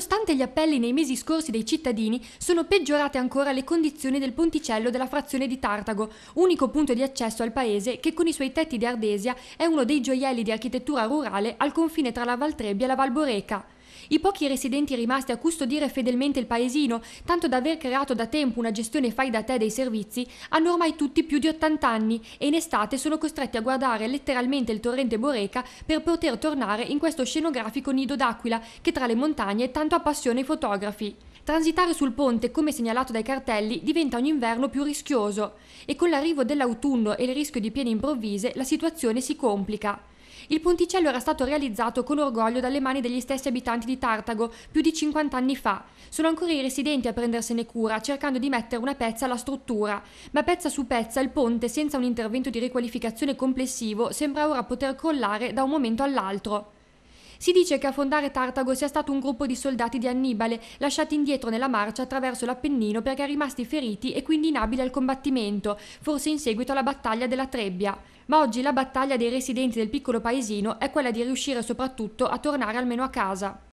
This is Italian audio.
Nonostante gli appelli nei mesi scorsi dei cittadini, sono peggiorate ancora le condizioni del ponticello della frazione di Tartago, unico punto di accesso al paese che con i suoi tetti di ardesia è uno dei gioielli di architettura rurale al confine tra la Valtrebbia e la Valboreca. I pochi residenti rimasti a custodire fedelmente il paesino, tanto da aver creato da tempo una gestione fai da te dei servizi, hanno ormai tutti più di 80 anni e in estate sono costretti a guardare letteralmente il torrente Boreca per poter tornare in questo scenografico nido d'aquila che tra le montagne tanto appassiona i fotografi. Transitare sul ponte, come segnalato dai cartelli, diventa un inverno più rischioso e con l'arrivo dell'autunno e il rischio di piene improvvise la situazione si complica. Il ponticello era stato realizzato con orgoglio dalle mani degli stessi abitanti di Tartago più di 50 anni fa. Sono ancora i residenti a prendersene cura, cercando di mettere una pezza alla struttura, ma pezza su pezza il ponte, senza un intervento di riqualificazione complessivo, sembra ora poter crollare da un momento all'altro. Si dice che a fondare Tartago sia stato un gruppo di soldati di Annibale, lasciati indietro nella marcia attraverso l'Appennino perché rimasti feriti e quindi inabili al combattimento, forse in seguito alla battaglia della Trebbia ma oggi la battaglia dei residenti del piccolo paesino è quella di riuscire soprattutto a tornare almeno a casa.